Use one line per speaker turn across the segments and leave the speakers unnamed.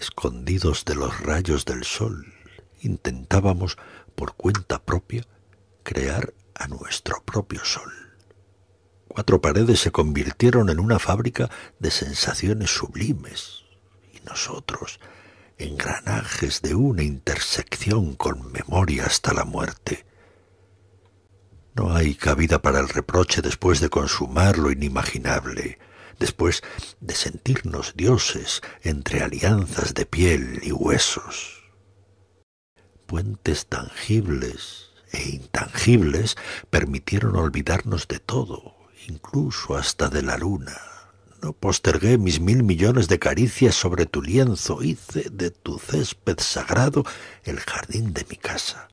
escondidos de los rayos del sol, intentábamos por cuenta propia crear
a nuestro propio sol. Cuatro paredes se convirtieron en una fábrica de sensaciones sublimes y nosotros engranajes de una intersección con memoria hasta la muerte. No hay cabida para el reproche después de consumar lo inimaginable después de sentirnos dioses entre alianzas de piel y huesos. Puentes tangibles e intangibles permitieron olvidarnos de todo, incluso hasta de la luna. No postergué mis mil millones de caricias sobre tu lienzo, hice de tu césped sagrado el jardín de mi casa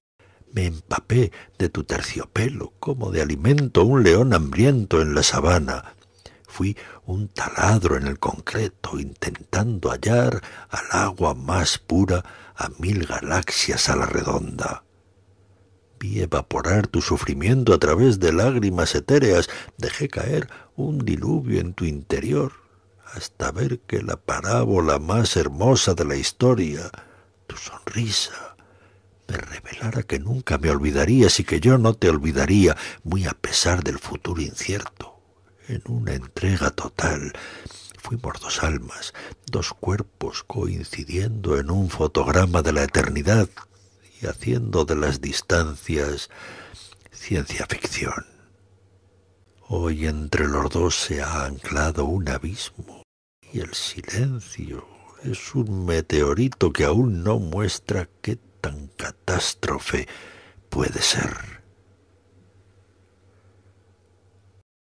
me empapé de tu terciopelo como de alimento un león hambriento en la sabana. Fui un taladro en el concreto, intentando hallar al agua más pura a mil galaxias a la redonda. Vi evaporar tu sufrimiento a través de lágrimas etéreas, dejé caer un diluvio en tu interior, hasta ver que la parábola más hermosa de la historia, tu sonrisa, me revelara que nunca me olvidarías y que yo no te olvidaría, muy a pesar del futuro incierto en una entrega total. Fuimos dos almas, dos cuerpos coincidiendo en un fotograma de la eternidad y haciendo de las distancias ciencia ficción. Hoy entre los dos se ha anclado un abismo y el silencio es un meteorito que aún no
muestra qué tan catástrofe puede ser.